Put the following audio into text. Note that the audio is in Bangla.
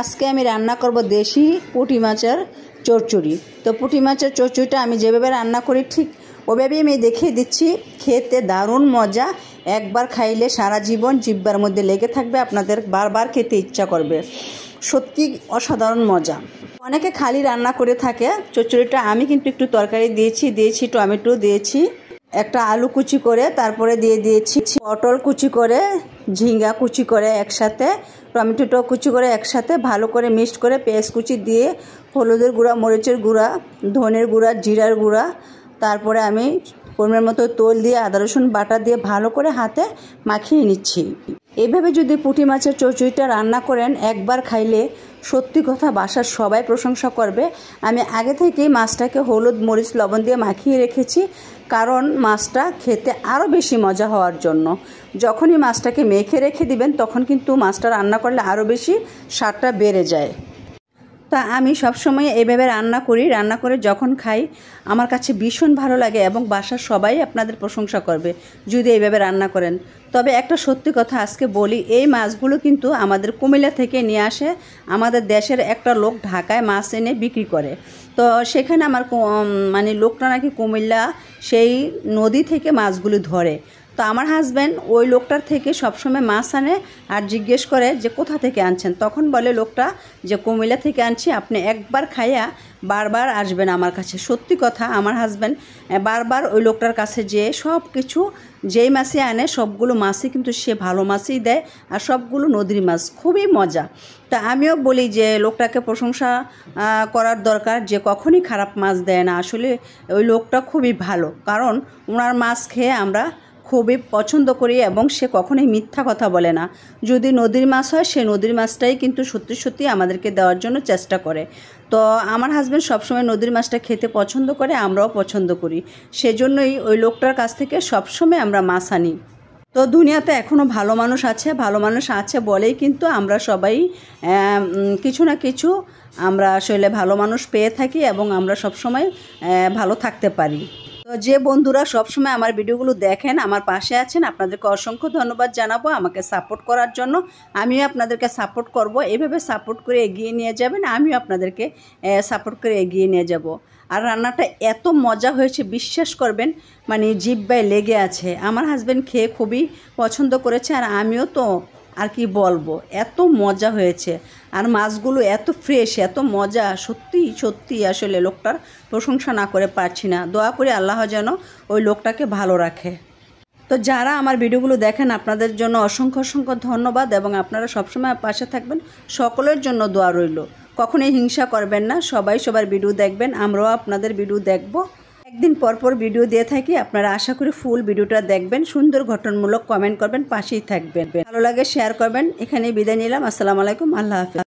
আজকে আমি রান্না করব দেশি পুঁটি মাছের চচ্চড়ি তো পুঁটি মাছের চচ্চড়িটা আমি যেভাবে রান্না করি ঠিক ওভাবেই আমি দেখিয়ে দিচ্ছি খেতে দারুণ মজা একবার খাইলে সারা জীবন জিব্বার মধ্যে লেগে থাকবে আপনাদের বারবার খেতে ইচ্ছা করবে সত্যি অসাধারণ মজা অনেকে খালি রান্না করে থাকে চচ্চড়িটা আমি কিন্তু একটু তরকারি দিয়েছি দিয়েছি টমেটো দিয়েছি একটা আলু কুচি করে তারপরে দিয়ে দিয়েছি পটল কুচি করে ঝিঙ্গা কুচি করে একসাথে টমেটোটাও কুচি করে একসাথে ভালো করে মিক্সড করে পেঁয়াজ কুচি দিয়ে হলুদের গুঁড়া মরিচের গুঁড়া ধনের গুঁড়া জিরার গুঁড়া তারপরে আমি পরিমাণ মতো তোল দিয়ে আদা রসুন বাটা দিয়ে ভালো করে হাতে মাখিয়ে নিচ্ছি এভাবে যদি পুঁটি মাছের চচুইটা রান্না করেন একবার খাইলে সত্যি কথা বাসার সবাই প্রশংসা করবে আমি আগে থেকেই মাছটাকে হলুদ মরিচ লবণ দিয়ে মাখিয়ে রেখেছি কারণ মাছটা খেতে আরও বেশি মজা হওয়ার জন্য যখনই মাছটাকে মেখে রেখে দিবেন তখন কিন্তু মাছটা রান্না করলে আরও বেশি স্বাদটা বেড়ে যায় তা আমি সবসময় এইভাবে রান্না করি রান্না করে যখন খাই আমার কাছে ভীষণ ভালো লাগে এবং বাসার সবাই আপনাদের প্রশংসা করবে যদি এইভাবে রান্না করেন তবে একটা সত্যি কথা আজকে বলি এই মাছগুলো কিন্তু আমাদের কুমিল্লা থেকে নিয়ে আসে আমাদের দেশের একটা লোক ঢাকায় মাছ এনে বিক্রি করে তো সেখানে আমার মানে লোকটা নাকি কুমিল্লা সেই নদী থেকে মাছগুলি ধরে তো আমার হাজব্যান্ড ওই লোকটার থেকে সবসময় মাছ আনে আর জিজ্ঞেস করে যে কোথা থেকে আনছেন তখন বলে লোকটা যে কুমিল্লা থেকে আনছি আপনি একবার খাইয়া বারবার আসবেন আমার কাছে সত্যি কথা আমার হাজব্যান্ড বারবার ওই লোকটার কাছে যেয়ে সব কিছু যেই মাছই আনে সবগুলো মাছই কিন্তু সে ভালো মাছই দেয় আর সবগুলো নদীর মাছ খুবই মজা তা আমিও বলি যে লোকটাকে প্রশংসা করার দরকার যে কখনই খারাপ মাছ দেয় না আসলে ওই লোকটা খুবই ভালো কারণ ওনার মাছ খেয়ে আমরা খুবই পছন্দ করি এবং সে কখনোই মিথ্যা কথা বলে না যদি নদীর মাছ হয় সে নদীর মাছটাই কিন্তু সত্যি সত্যি আমাদেরকে দেওয়ার জন্য চেষ্টা করে তো আমার হাজব্যান্ড সবসময় নদীর মাছটা খেতে পছন্দ করে আমরাও পছন্দ করি সেজন্যই ওই লোকটার কাছ থেকে সবসময় আমরা মাছ আনি তো দুনিয়াতে এখনও ভালো মানুষ আছে ভালো মানুষ আছে বলেই কিন্তু আমরা সবাই কিছু না কিছু আমরা আসলে ভালো মানুষ পেয়ে থাকি এবং আমরা সবসময় ভালো থাকতে পারি তো যে বন্ধুরা সবসময় আমার ভিডিওগুলো দেখেন আমার পাশে আছেন আপনাদেরকে অসংখ্য ধন্যবাদ জানাবো আমাকে সাপোর্ট করার জন্য আমিও আপনাদেরকে সাপোর্ট করব এভাবে সাপোর্ট করে এগিয়ে নিয়ে যাবেন আমিও আপনাদেরকে সাপোর্ট করে এগিয়ে নিয়ে যাব আর রান্নাটা এত মজা হয়েছে বিশ্বাস করবেন মানে জিব্বায় লেগে আছে আমার হাজব্যান্ড খেয়ে খুবই পছন্দ করেছে আর আমিও তো আর কি বলবো এত মজা হয়েছে আর মাছগুলো এত ফ্রেশ এত মজা সত্যি সত্যি আসলে লোকটার প্রশংসা না করে পারছি না দোয়া করি আল্লাহ যেন ওই লোকটাকে ভালো রাখে তো যারা আমার ভিডিওগুলো দেখেন আপনাদের জন্য অসংখ্য অসংখ্য ধন্যবাদ এবং আপনারা সবসময় পাশে থাকবেন সকলের জন্য দোয়া রইল কখনোই হিংসা করবেন না সবাই সবার ভিডিও দেখবেন আমরাও আপনাদের ভিডিও দেখবো একদিন পরপর ভিডিও দিয়ে থাকি আপনারা আশা করি ফুল ভিডিওটা দেখবেন সুন্দর ঘটনমূলক কমেন্ট করবেন পাশেই থাকবেন ভালো লাগে শেয়ার করবেন এখানে বিদায় নিলাম আসসালামু আলাইকুম আল্লাহ হাফিজ